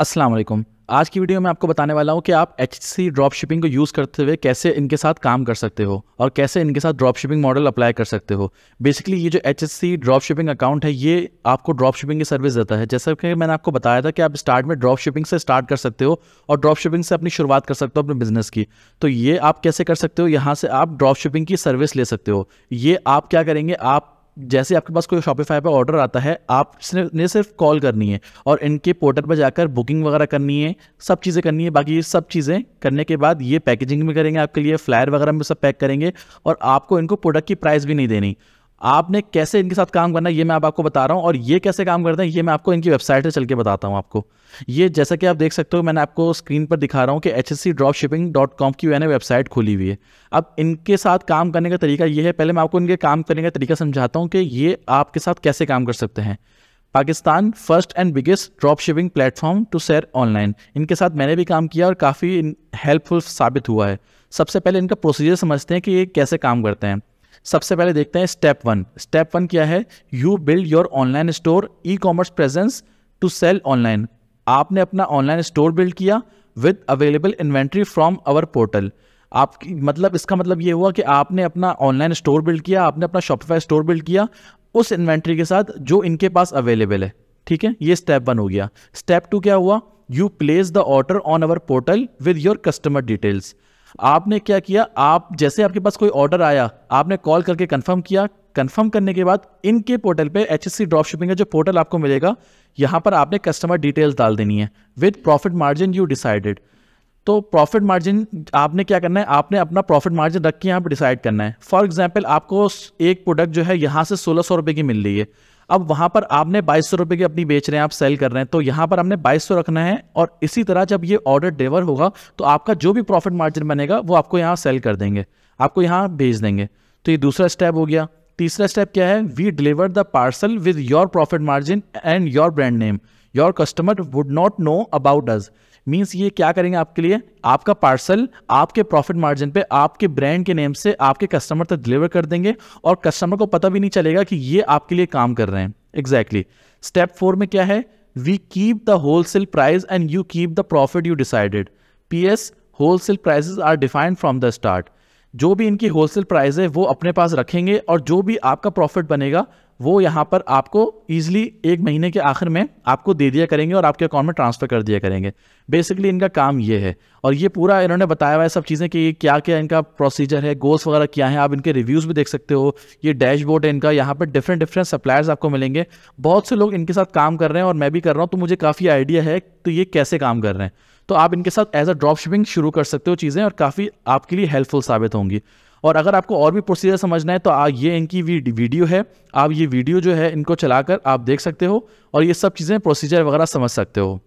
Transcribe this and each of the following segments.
अस्सलाम वालेकुम आज की वीडियो में आपको बताने वाला हूँ कि आप एच सी ड्रॉप शिपिंग को यूज़ करते हुए कैसे इनके साथ काम कर सकते हो और कैसे इनके साथ ड्रॉप शिपिंग मॉडल अप्लाई कर सकते हो बेसिकली ये जो H C drop shipping account है ये आपको ड्रॉप शिपिंग की सर्विस देता है जैसा कि मैंने आपको बताया था कि आप स्टार्ट में ड्रॉप शिपिंग से स्टार्ट कर सकते हो और ड्रॉप शिपिंग से अपनी शुरुआत कर सकते हो अपने बिजनेस की तो ये आप कैसे कर सकते हो यहाँ से आप ड्रॉप शिपिंग की सर्विस ले सकते हो ये आप क्या करेंगे आप जैसे आपके पास कोई शॉपिफाई पर ऑर्डर आता है आप ने सिर्फ कॉल करनी है और इनके पोर्टल पर जाकर बुकिंग वगैरह करनी है सब चीज़ें करनी है बाकी ये सब चीज़ें करने के बाद ये पैकेजिंग भी करेंगे आपके लिए फ्लायर वगैरह में सब पैक करेंगे और आपको इनको प्रोडक्ट की प्राइस भी नहीं देनी आपने कैसे इनके साथ काम करना है ये मैं आप आपको बता रहा हूँ और ये कैसे काम करते हैं ये मैं आपको इनकी वेबसाइट से चल के बताता हूँ आपको ये जैसा कि आप देख सकते हो मैंने आपको स्क्रीन पर दिखा रहा हूँ कि H S C drop shipping dot com की मैंने वेबसाइट खोली हुई है अब इनके साथ काम करने का तरीका ये है पहले मैं आपको इनके काम करने का तरीका समझाता हूँ कि ये आपके साथ कैसे काम कर सकते हैं Pakistan first and biggest drop shipping platform to sell online इनके साथ मैंने भी काम किया और काफ़ी हेल्पफुल साबित हुआ है सबसे पहले इनका प्रोसीजर समझते हैं कि ये कैसे काम करते हैं सबसे पहले देखते हैं स्टेप वन स्टेप वन क्या है you build your online store e commerce presence to sell online आपने अपना ऑनलाइन स्टोर बिल्ड किया with available inventory from our portal आपकी मतलब इसका मतलब ये हुआ कि आपने अपना ऑनलाइन स्टोर बिल्ड किया आपने अपना शॉपिफाई स्टोर बिल्ड किया उस इन्वेंट्री के साथ जो इनके पास अवेलेबल है ठीक है ये स्टेप वन हो गया स्टेप टू क्या हुआ you place the order on our portal with your customer details आपने क्या किया आप जैसे आपके पास कोई ऑर्डर आया आपने कॉल करके कंफर्म किया कंफर्म करने के बाद इनके पोर्टल पे एच ड्रॉप शिपिंग का जो पोर्टल आपको मिलेगा यहाँ पर आपने कस्टमर डिटेल्स डाल देनी है with profit margin you decided तो प्रॉफिट मार्जिन आपने क्या करना है आपने अपना प्रॉफिट मार्जिन रख के यहाँ पर डिसाइड करना है फॉर एग्जाम्पल आपको एक प्रोडक्ट जो है यहाँ से सोलह सौ की मिल रही है अब वहां पर आपने बाईस सौ रुपए की अपनी बेच रहे हैं आप सेल कर रहे हैं तो यहाँ पर हमने बाईस सौ रखना है और इसी तरह जब ये ऑर्डर डिलीवर होगा तो आपका जो भी प्रॉफिट मार्जिन बनेगा वो आपको यहाँ सेल कर देंगे आपको यहाँ भेज देंगे तो ये दूसरा स्टेप हो गया तीसरा स्टेप क्या है we deliver the parcel with your profit margin and your brand name your customer would not know about us means ये क्या करेंगे आपके लिए आपका पार्सल आपके प्रॉफिट मार्जिन पे आपके ब्रांड के नेम से आपके कस्टमर तक डिलीवर कर देंगे और कस्टमर को पता भी नहीं चलेगा कि ये आपके लिए काम कर रहे हैं एग्जैक्टली स्टेप फोर में क्या है we keep the wholesale price and you keep the profit you decided P S wholesale prices are defined from the start जो भी इनकी होलसेल प्राइस है वो अपने पास रखेंगे और जो भी आपका प्रॉफिट बनेगा वो यहाँ पर आपको ईजिली एक महीने के आखिर में आपको दे दिया करेंगे और आपके अकाउंट में ट्रांसफ़र कर दिया करेंगे बेसिकली इनका काम ये है और ये पूरा इन्होंने बताया हुआ है सब चीज़ें कि ये क्या क्या इनका प्रोसीजर है गोल्स वगैरह क्या है आप इनके रिव्यूज़ भी देख सकते हो ये डैशबोर्ड है इनका यहाँ पर डिफरेंट डिफरेंट सप्लायर्स आपको मिलेंगे बहुत से लोग इनके साथ काम कर रहे हैं और मैं भी कर रहा हूँ तो मुझे काफ़ी आइडिया है तो ये कैसे काम कर रहे हैं तो आप इनके साथ एज अ ड्रॉप शिपिंग शुरू कर सकते हो चीज़ें और काफ़ी आपके लिए हेल्पफुल साबित होंगी और अगर आपको और भी प्रोसीजर समझना है तो आ, ये इनकी वीडियो है आप ये वीडियो जो है इनको चलाकर आप देख सकते हो और ये सब चीज़ें प्रोसीजर वगैरह समझ सकते हो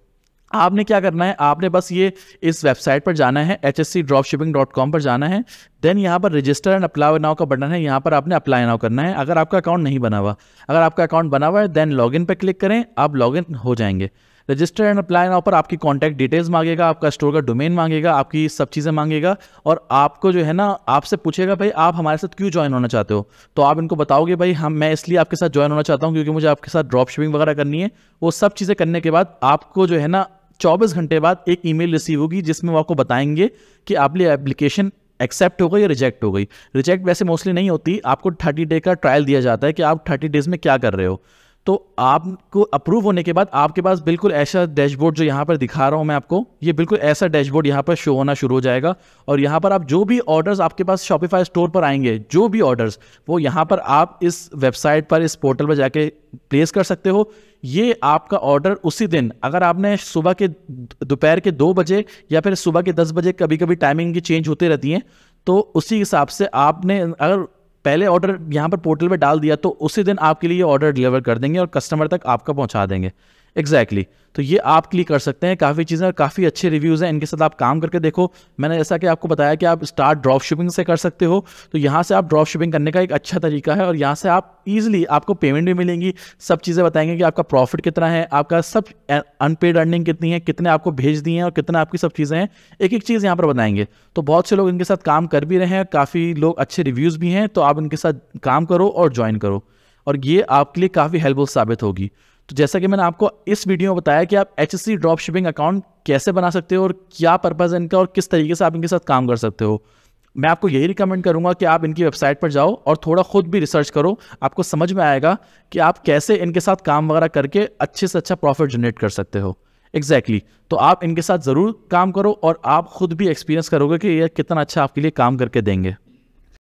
आपने क्या करना है आपने बस ये इस वेबसाइट पर जाना है H S C drop shipping dot com पर जाना है देन यहाँ पर रजिस्टर एंड अप्लाई नाव का बटन है यहाँ पर आपने अप्लाई नाव करना है अगर आपका अकाउंट नहीं बना हुआ अगर आपका अकाउंट बना हुआ है देन लॉगिन पर क्लिक करें आप लॉगिन हो जाएंगे रजिस्टर एंड अप्लाई नाउ पर आपकी कॉन्टैक्ट डिटेल्स मांगेगा आपका स्टोर का डोमेन मांगेगा आपकी सब चीज़ें मांगेगा और आपको जो है ना आपसे पूछेगा भाई आप हमारे साथ क्यों ज्वाइन होना चाहते हो तो आप इनको बताओगे भाई हम मैं इसलिए आपके साथ ज्वाइन होना चाहता हूँ क्योंकि मुझे आपके साथ ड्रॉप शिपिंग वगैरह करनी है वो सब चीज़ें करने के बाद आपको जो है ना चौबीस घंटे बाद एक ईमेल रिसीव होगी जिसमें वो आपको बताएंगे कि आपकी एप्लीकेशन एक्सेप्ट हो गई या रिजेक्ट हो गई रिजेक्ट वैसे मोस्टली नहीं होती आपको थर्टी डे का ट्रायल दिया जाता है कि आप थर्टी डेज में क्या कर रहे हो तो आपको अप्रूव होने के बाद आपके पास बिल्कुल ऐसा डैशबोर्ड जो यहाँ पर दिखा रहा हूँ मैं आपको ये बिल्कुल ऐसा डैशबोर्ड यहाँ पर शो होना शुरू हो जाएगा और यहाँ पर आप जो भी ऑर्डर्स आपके पास शॉपिफाई स्टोर पर आएंगे जो भी ऑर्डर्स वो यहाँ पर आप इस वेबसाइट पर इस पोर्टल पर जाके प्लेस कर सकते हो ये आपका ऑर्डर उसी दिन अगर आपने सुबह के दोपहर के दो बजे या फिर सुबह के दस बजे कभी कभी टाइमिंग की चेंज होती रहती हैं तो उसी हिसाब से आपने अगर पहले ऑर्डर यहाँ पर पोर्टल पर डाल दिया तो उसी दिन आपके लिए ऑर्डर डिलीवर कर देंगे और कस्टमर तक आपका पहुँचा देंगे एग्जैक्टली exactly. तो ये आप क्लिक कर सकते हैं काफ़ी चीज़ें और काफ़ी अच्छे रिव्यूज़ हैं इनके साथ आप काम करके देखो मैंने जैसा कि आपको बताया कि आप स्टार्ट ड्रॉप शिपिंग से कर सकते हो तो यहाँ से आप ड्रॉप शिपिंग करने का एक अच्छा तरीका है और यहाँ से आप ईजिली आपको पेमेंट भी मिलेंगी सब चीज़ें बताएंगे कि आपका प्रॉफिट कितना है आपका सब अनपेड अर्निंग कितनी है कितने आपको भेज दिए हैं और कितना आपकी सब चीज़ें हैं एक एक चीज़ यहाँ पर बताएंगे तो बहुत से लोग इनके साथ काम कर भी रहे हैं काफ़ी लोग अच्छे रिव्यूज़ भी हैं तो आप इनके साथ काम करो और ज्वाइन करो और ये आपके लिए काफ़ी हेल्पफुल साबित होगी तो जैसा कि मैंने आपको इस वीडियो में बताया कि आप एच ड्रॉप शिपिंग अकाउंट कैसे बना सकते हो और क्या पर्पज़ है इनका और किस तरीके से आप इनके साथ काम कर सकते हो मैं आपको यही रिकमेंड करूंगा कि आप इनकी वेबसाइट पर जाओ और थोड़ा खुद भी रिसर्च करो आपको समझ में आएगा कि आप कैसे इनके साथ काम वगैरह करके अच्छे से अच्छा प्रॉफिट जनरेट कर सकते हो एग्जैक्टली exactly. तो आप इनके साथ ज़रूर काम करो और आप खुद भी एक्सपीरियंस करोगे कि यह कितना अच्छा आपके लिए काम करके देंगे